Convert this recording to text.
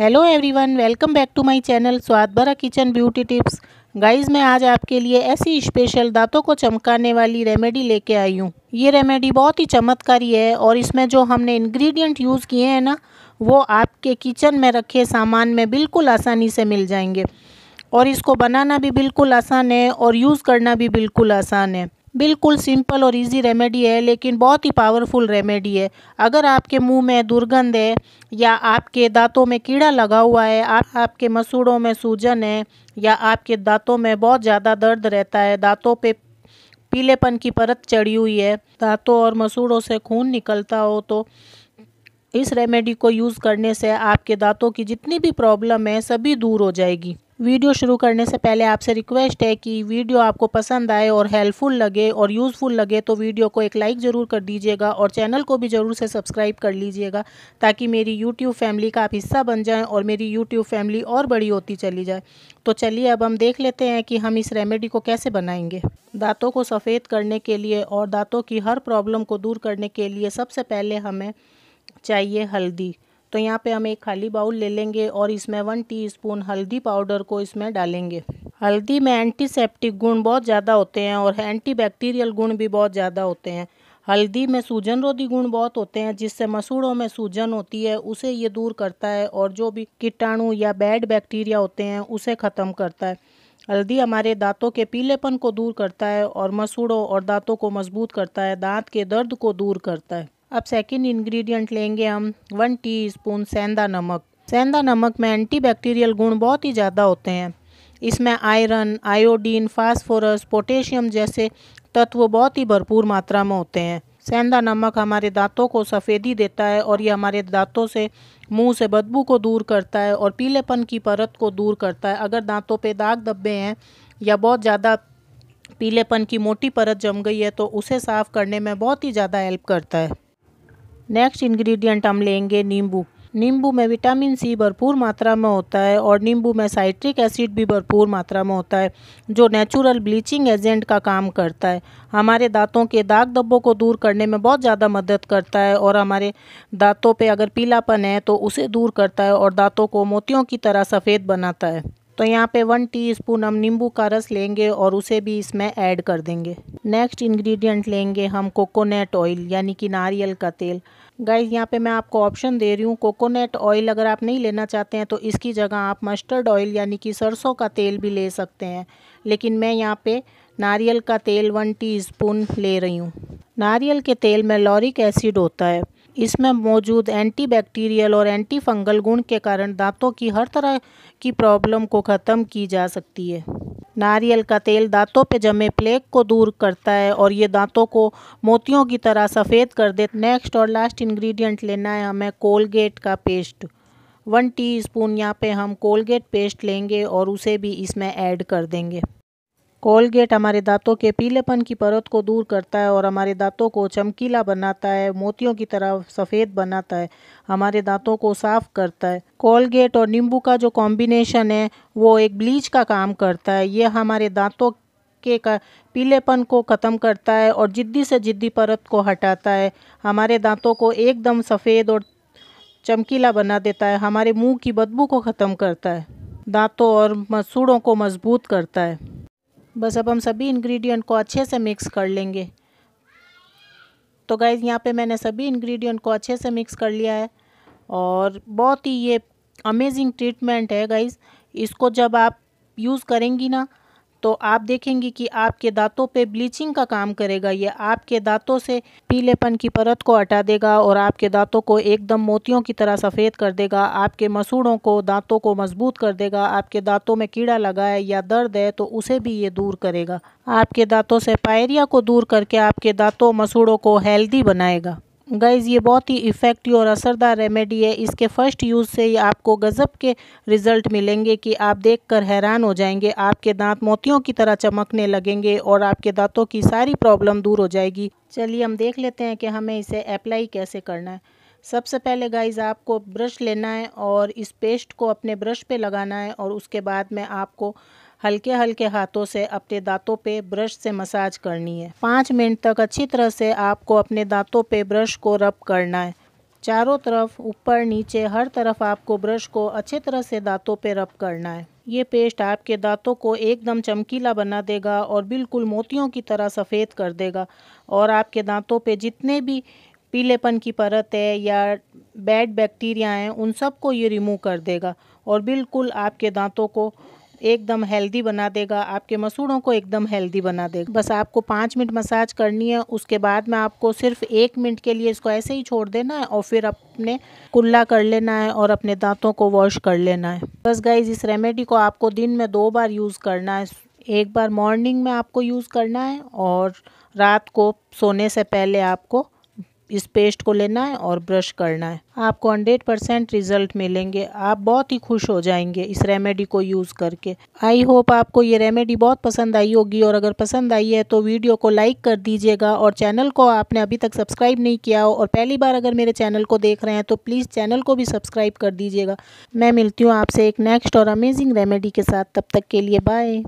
hello everyone welcome back to my channel Swad Bhara kitchen beauty tips guys मैं आज आपके लिए ऐसी स्पेशल दांतों को चमकाने वाली रेमेडी लेके आई हूँ ये रेमेडी बहुत ही चमत्कारी है और इसमें जो हमने इंग्रेडिएंट यूज़ किए हैं ना वो आपके किचन में रखे सामान में बिल्कुल आसानी से मिल जाएंगे और इसको बनाना भी बिल्कुल आसान है और यूज़ करना भी बिल्कुल आसान है बिल्कुल सिंपल और इजी रेमेडी है लेकिन बहुत ही पावरफुल रेमेडी है अगर आपके मुंह में दुर्गंध है या आपके दांतों में कीड़ा लगा हुआ है आप आपके मसूड़ों में सूजन है या आपके दांतों में बहुत ज़्यादा दर्द रहता है दांतों पे पीलेपन की परत चढ़ी हुई है दांतों और मसूड़ों से खून निकलता हो तो इस रेमेडी को यूज़ करने से आपके दांतों की जितनी भी प्रॉब्लम है सभी दूर हो जाएगी वीडियो शुरू करने से पहले आपसे रिक्वेस्ट है कि वीडियो आपको पसंद आए और हेल्पफुल लगे और यूज़फुल लगे तो वीडियो को एक लाइक ज़रूर कर दीजिएगा और चैनल को भी ज़रूर से सब्सक्राइब कर लीजिएगा ताकि मेरी यूट्यूब फैमिली का आप हिस्सा बन जाएँ और मेरी यूट्यूब फैमिली और बड़ी होती चली जाए तो चलिए अब हम देख लेते हैं कि हम इस रेमेडी को कैसे बनाएंगे दांतों को सफ़ेद करने के लिए और दांतों की हर प्रॉब्लम को दूर करने के लिए सबसे पहले हमें चाहिए हल्दी तो यहाँ पे हम एक खाली बाउल ले लेंगे और इसमें वन टीस्पून हल्दी पाउडर को इसमें डालेंगे हल्दी में एंटीसेप्टिक गुण बहुत ज़्यादा होते हैं और एंटीबैक्टीरियल गुण भी बहुत ज़्यादा होते हैं हल्दी में सूजन रोधी गुण बहुत होते हैं जिससे मसूड़ों में सूजन होती है उसे ये दूर करता है और जो भी कीटाणु या बैड बैक्टीरिया होते हैं उसे ख़त्म करता है हल्दी हमारे दांतों के पीलेपन को दूर करता है और मसूड़ों और दांतों को मजबूत करता है दांत के दर्द को दूर करता है अब सेकंड इंग्रेडिएंट लेंगे हम वन टीस्पून सेंधा नमक सेंधा नमक में एंटीबैक्टीरियल गुण बहुत ही ज़्यादा होते हैं इसमें आयरन आयोडीन फास्फोरस पोटेशियम जैसे तत्व बहुत ही भरपूर मात्रा में होते हैं सेंधा नमक हमारे दांतों को सफ़ेदी देता है और ये हमारे दांतों से मुंह से बदबू को दूर करता है और पीलेपन की परत को दूर करता है अगर दांतों पे दाग धब्बे हैं या बहुत ज़्यादा पीलेपन की मोटी परत जम गई है तो उसे साफ़ करने में बहुत ही ज़्यादा हेल्प करता है नेक्स्ट इंग्रेडिएंट हम लेंगे नींबू नींबू में विटामिन सी भरपूर मात्रा में होता है और नींबू में साइट्रिक एसिड भी भरपूर मात्रा में होता है जो नेचुरल ब्लीचिंग एजेंट का काम करता है हमारे दांतों के दाग धब्बों को दूर करने में बहुत ज़्यादा मदद करता है और हमारे दांतों पे अगर पीलापन है तो उसे दूर करता है और दांतों को मोतियों की तरह सफ़ेद बनाता है तो यहाँ पे वन टीस्पून हम नींबू का रस लेंगे और उसे भी इसमें ऐड कर देंगे नेक्स्ट इंग्रेडिएंट लेंगे हम कोकोनट ऑयल यानी कि नारियल का तेल गाइस यहाँ पे मैं आपको ऑप्शन दे रही हूँ कोकोनट ऑयल अगर आप नहीं लेना चाहते हैं तो इसकी जगह आप मस्टर्ड ऑयल यानी कि सरसों का तेल भी ले सकते हैं लेकिन मैं यहाँ पर नारियल का तेल वन टी ले रही हूँ नारियल के तेल में लॉरिक एसिड होता है इसमें मौजूद एंटीबैक्टीरियल और एंटी फंगल गुण के कारण दांतों की हर तरह की प्रॉब्लम को ख़त्म की जा सकती है नारियल का तेल दांतों पर जमे प्लेग को दूर करता है और ये दांतों को मोतियों की तरह सफ़ेद कर दे नेक्स्ट और लास्ट इंग्रेडिएंट लेना है हमें कोलगेट का पेस्ट वन टी स्पून यहाँ पे हम कोलगेट पेस्ट लेंगे और उसे भी इसमें ऐड कर देंगे कोलगेट हमारे दांतों के पीलेपन की परत को दूर करता है और हमारे दांतों को चमकीला बनाता है मोतियों की तरह सफ़ेद बनाता है हमारे दांतों को साफ करता है कोलगेट और नींबू का जो कॉम्बिनेशन है वो एक ब्लीच का काम करता है ये हमारे दांतों के का पीलेपन को ख़त्म करता है और जिद्दी से जिद्दी परत को हटाता है हमारे दांतों को एकदम सफ़ेद और चमकीला बना देता है हमारे मुंह की बदबू को ख़त्म करता है दांतों और मसूड़ों को मजबूत करता है बस अब हम सभी इंग्रेडिएंट को अच्छे से मिक्स कर लेंगे तो गाइज़ यहाँ पे मैंने सभी इंग्रेडिएंट को अच्छे से मिक्स कर लिया है और बहुत ही ये अमेजिंग ट्रीटमेंट है गाइज़ इसको जब आप यूज़ करेंगी ना तो आप देखेंगे कि आपके दांतों पे ब्लीचिंग का काम करेगा ये आपके दांतों से पीलेपन की परत को हटा देगा और आपके दांतों को एकदम मोतियों की तरह सफ़ेद कर देगा आपके मसूड़ों को दांतों को मजबूत कर देगा आपके दांतों में कीड़ा लगा है या दर्द है तो उसे भी ये दूर करेगा आपके दांतों से पायरिया को दूर करके आपके दांतों मसूड़ों को हेल्दी बनाएगा गैज़ ये बहुत ही इफ़ेक्टिव और असरदार रेमेडी है इसके फ़र्स्ट यूज़ से ही आपको गज़ब के रिज़ल्ट मिलेंगे कि आप देखकर हैरान हो जाएंगे आपके दांत मोतियों की तरह चमकने लगेंगे और आपके दांतों की सारी प्रॉब्लम दूर हो जाएगी चलिए हम देख लेते हैं कि हमें इसे अप्लाई कैसे करना है सबसे पहले गाइज आपको ब्रश लेना है और इस पेस्ट को अपने ब्रश पे लगाना है और उसके बाद में आपको हल्के हल्के हाथों से अपने दांतों पे ब्रश से मसाज करनी है पाँच मिनट तक अच्छी तरह से आपको अपने दांतों पे ब्रश को रब करना है चारों तरफ ऊपर नीचे हर तरफ आपको ब्रश को अच्छे तरह से दांतों पे रब करना है ये पेस्ट आपके दांतों को एकदम चमकीला बना देगा और बिल्कुल मोतियों की तरह सफ़ेद कर देगा और आपके दांतों पे जितने भी पीलेपन की परत है या बैड बैक्टीरिया हैं उन सब को ये रिमूव कर देगा और बिल्कुल आपके दांतों को एकदम हेल्दी बना देगा आपके मसूड़ों को एकदम हेल्दी बना देगा बस आपको पाँच मिनट मसाज करनी है उसके बाद में आपको सिर्फ एक मिनट के लिए इसको ऐसे ही छोड़ देना है और फिर अपने कुल्ला कर लेना है और अपने दांतों को वॉश कर लेना है बस गाइज इस रेमेडी को आपको दिन में दो बार यूज़ करना है एक बार मॉर्निंग में आपको यूज़ करना है और रात को सोने से पहले आपको इस पेस्ट को लेना है और ब्रश करना है आपको हंड्रेड परसेंट रिजल्ट मिलेंगे आप बहुत ही खुश हो जाएंगे इस रेमेडी को यूज़ करके आई होप आपको ये रेमेडी बहुत पसंद आई होगी और अगर पसंद आई है तो वीडियो को लाइक कर दीजिएगा और चैनल को आपने अभी तक सब्सक्राइब नहीं किया हो और पहली बार अगर मेरे चैनल को देख रहे हैं तो प्लीज़ चैनल को भी सब्सक्राइब कर दीजिएगा मैं मिलती हूँ आपसे एक नेक्स्ट और अमेजिंग रेमेडी के साथ तब तक के लिए बाय